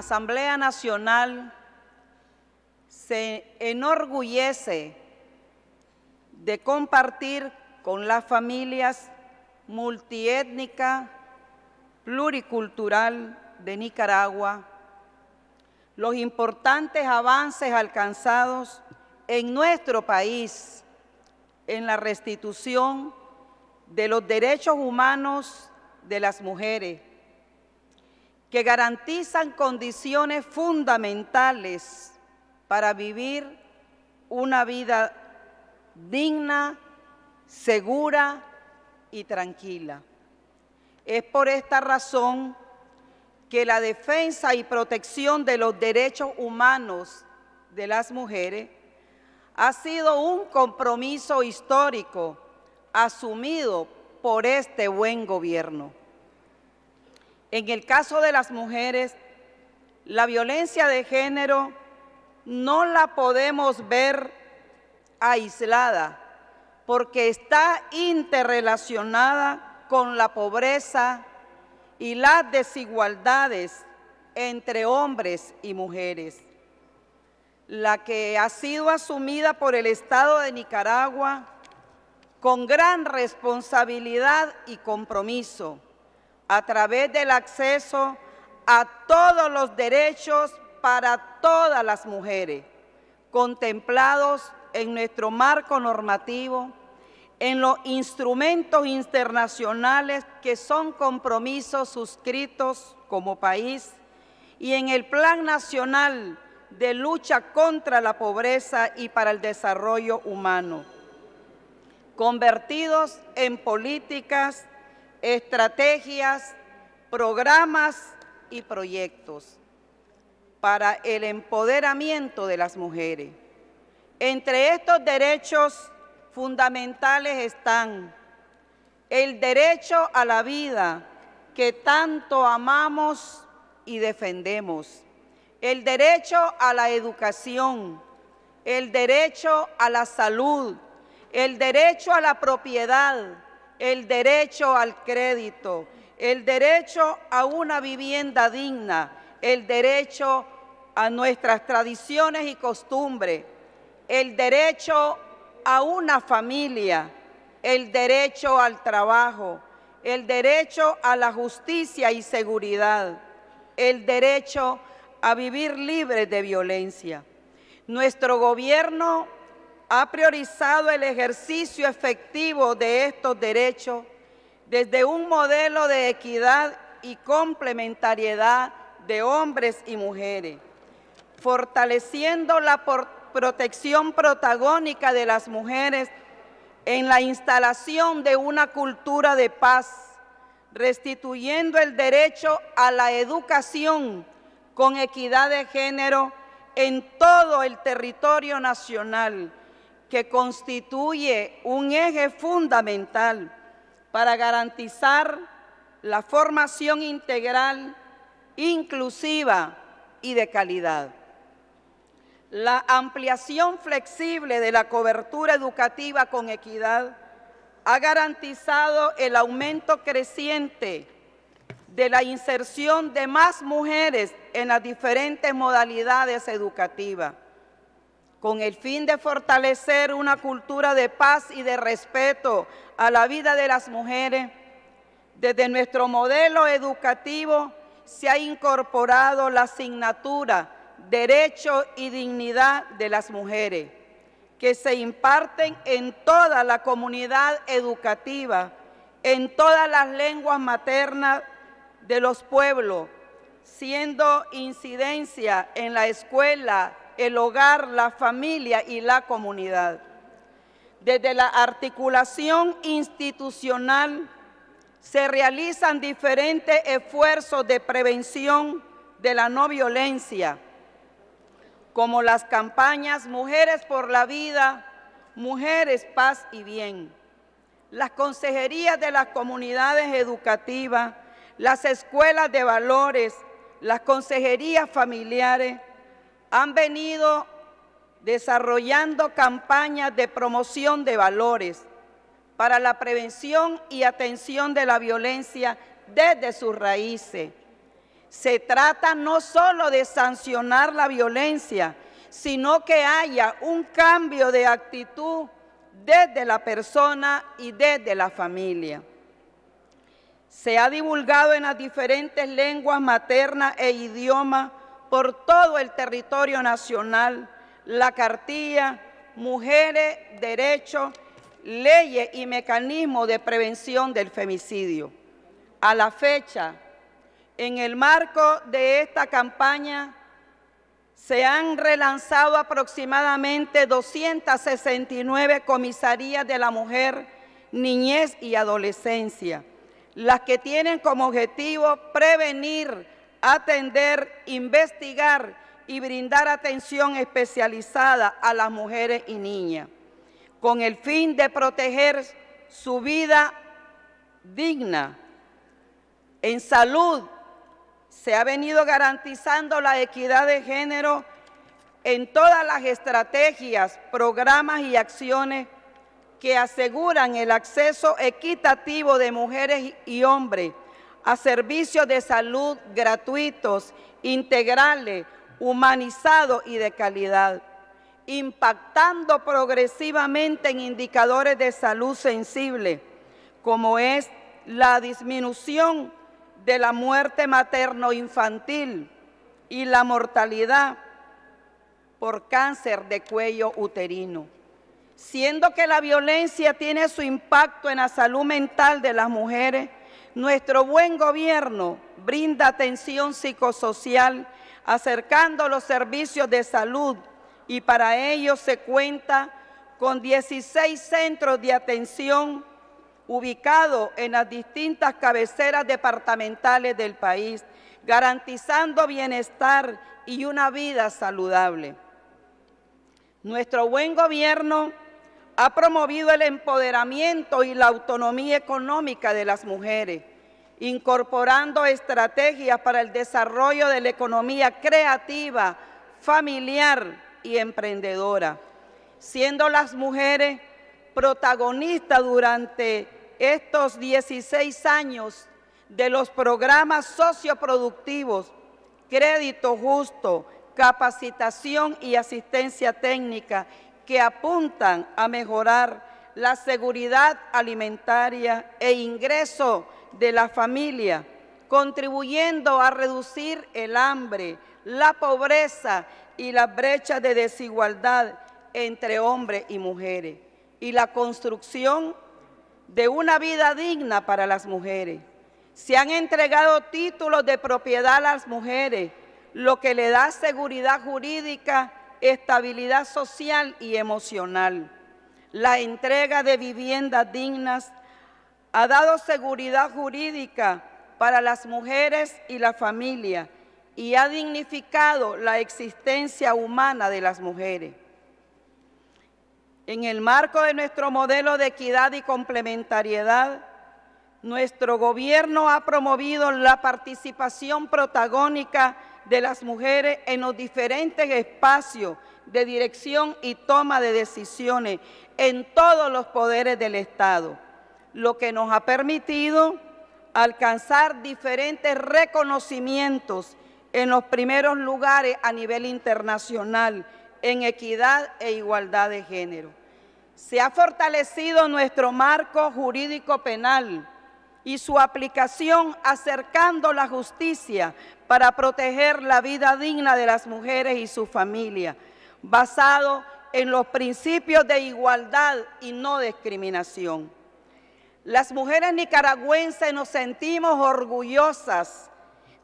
Asamblea Nacional se enorgullece de compartir con las familias multiétnica, pluricultural de Nicaragua, los importantes avances alcanzados en nuestro país en la restitución de los derechos humanos de las mujeres, que garantizan condiciones fundamentales para vivir una vida digna, segura y tranquila. Es por esta razón que la defensa y protección de los derechos humanos de las mujeres ha sido un compromiso histórico asumido por este buen gobierno. En el caso de las mujeres, la violencia de género no la podemos ver aislada porque está interrelacionada con la pobreza y las desigualdades entre hombres y mujeres. La que ha sido asumida por el Estado de Nicaragua con gran responsabilidad y compromiso a través del acceso a todos los derechos para todas las mujeres, contemplados en nuestro marco normativo, en los instrumentos internacionales que son compromisos suscritos como país y en el Plan Nacional de Lucha contra la Pobreza y para el Desarrollo Humano, convertidos en políticas estrategias, programas y proyectos para el empoderamiento de las mujeres. Entre estos derechos fundamentales están el derecho a la vida que tanto amamos y defendemos, el derecho a la educación, el derecho a la salud, el derecho a la propiedad, el derecho al crédito, el derecho a una vivienda digna, el derecho a nuestras tradiciones y costumbres, el derecho a una familia, el derecho al trabajo, el derecho a la justicia y seguridad, el derecho a vivir libre de violencia. Nuestro gobierno ha priorizado el ejercicio efectivo de estos derechos desde un modelo de equidad y complementariedad de hombres y mujeres, fortaleciendo la protección protagónica de las mujeres en la instalación de una cultura de paz, restituyendo el derecho a la educación con equidad de género en todo el territorio nacional, que constituye un eje fundamental para garantizar la formación integral, inclusiva y de calidad. La ampliación flexible de la cobertura educativa con equidad ha garantizado el aumento creciente de la inserción de más mujeres en las diferentes modalidades educativas con el fin de fortalecer una cultura de paz y de respeto a la vida de las mujeres. Desde nuestro modelo educativo se ha incorporado la asignatura Derecho y Dignidad de las Mujeres, que se imparten en toda la comunidad educativa, en todas las lenguas maternas de los pueblos, siendo incidencia en la escuela, el hogar, la familia y la comunidad. Desde la articulación institucional se realizan diferentes esfuerzos de prevención de la no violencia, como las campañas Mujeres por la Vida, Mujeres, Paz y Bien, las consejerías de las comunidades educativas, las escuelas de valores, las consejerías familiares, han venido desarrollando campañas de promoción de valores para la prevención y atención de la violencia desde sus raíces. Se trata no solo de sancionar la violencia, sino que haya un cambio de actitud desde la persona y desde la familia. Se ha divulgado en las diferentes lenguas maternas e idiomas por todo el territorio nacional, la cartilla Mujeres, Derechos, Leyes y Mecanismos de Prevención del Femicidio. A la fecha, en el marco de esta campaña, se han relanzado aproximadamente 269 comisarías de la mujer, niñez y adolescencia, las que tienen como objetivo prevenir atender, investigar y brindar atención especializada a las mujeres y niñas, con el fin de proteger su vida digna. En salud se ha venido garantizando la equidad de género en todas las estrategias, programas y acciones que aseguran el acceso equitativo de mujeres y hombres a servicios de salud gratuitos, integrales, humanizados y de calidad, impactando progresivamente en indicadores de salud sensible, como es la disminución de la muerte materno-infantil y la mortalidad por cáncer de cuello uterino. Siendo que la violencia tiene su impacto en la salud mental de las mujeres, nuestro buen gobierno brinda atención psicosocial acercando los servicios de salud y para ello se cuenta con 16 centros de atención ubicados en las distintas cabeceras departamentales del país, garantizando bienestar y una vida saludable. Nuestro buen gobierno ha promovido el empoderamiento y la autonomía económica de las mujeres, incorporando estrategias para el desarrollo de la economía creativa, familiar y emprendedora, siendo las mujeres protagonistas durante estos 16 años de los programas socioproductivos, crédito justo, capacitación y asistencia técnica que apuntan a mejorar la seguridad alimentaria e ingreso de la familia, contribuyendo a reducir el hambre, la pobreza y las brechas de desigualdad entre hombres y mujeres, y la construcción de una vida digna para las mujeres. Se han entregado títulos de propiedad a las mujeres, lo que le da seguridad jurídica estabilidad social y emocional. La entrega de viviendas dignas ha dado seguridad jurídica para las mujeres y la familia y ha dignificado la existencia humana de las mujeres. En el marco de nuestro modelo de equidad y complementariedad, nuestro gobierno ha promovido la participación protagónica de las mujeres en los diferentes espacios de dirección y toma de decisiones en todos los poderes del Estado, lo que nos ha permitido alcanzar diferentes reconocimientos en los primeros lugares a nivel internacional en equidad e igualdad de género. Se ha fortalecido nuestro marco jurídico penal y su aplicación acercando la justicia para proteger la vida digna de las mujeres y su familia, basado en los principios de igualdad y no discriminación. Las mujeres nicaragüenses nos sentimos orgullosas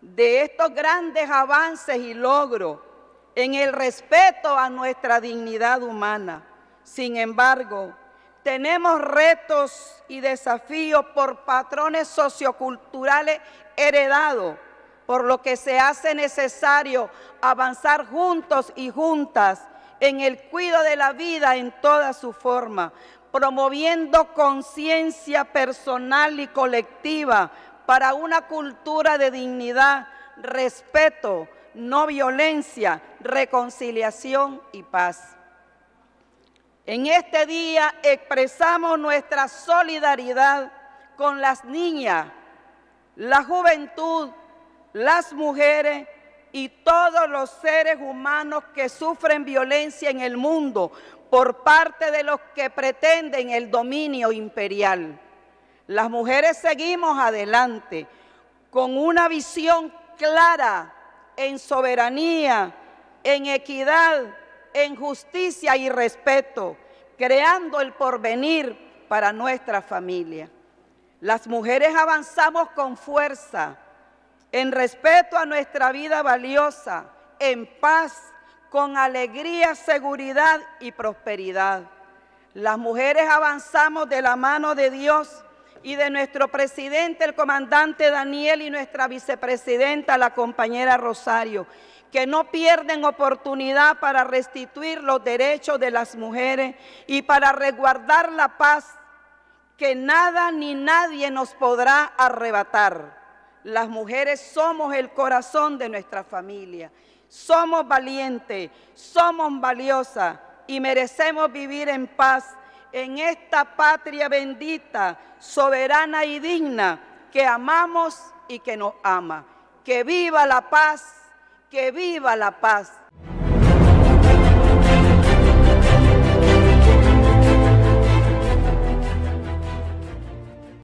de estos grandes avances y logros en el respeto a nuestra dignidad humana. Sin embargo, tenemos retos y desafíos por patrones socioculturales heredados, por lo que se hace necesario avanzar juntos y juntas en el cuidado de la vida en toda su forma, promoviendo conciencia personal y colectiva para una cultura de dignidad, respeto, no violencia, reconciliación y paz. En este día expresamos nuestra solidaridad con las niñas, la juventud, las mujeres y todos los seres humanos que sufren violencia en el mundo por parte de los que pretenden el dominio imperial. Las mujeres seguimos adelante con una visión clara en soberanía, en equidad, en justicia y respeto, creando el porvenir para nuestra familia. Las mujeres avanzamos con fuerza, en respeto a nuestra vida valiosa, en paz, con alegría, seguridad y prosperidad. Las mujeres avanzamos de la mano de Dios y de nuestro presidente, el comandante Daniel, y nuestra vicepresidenta, la compañera Rosario que no pierden oportunidad para restituir los derechos de las mujeres y para resguardar la paz que nada ni nadie nos podrá arrebatar. Las mujeres somos el corazón de nuestra familia, somos valientes, somos valiosas y merecemos vivir en paz en esta patria bendita, soberana y digna que amamos y que nos ama. Que viva la paz que viva la paz.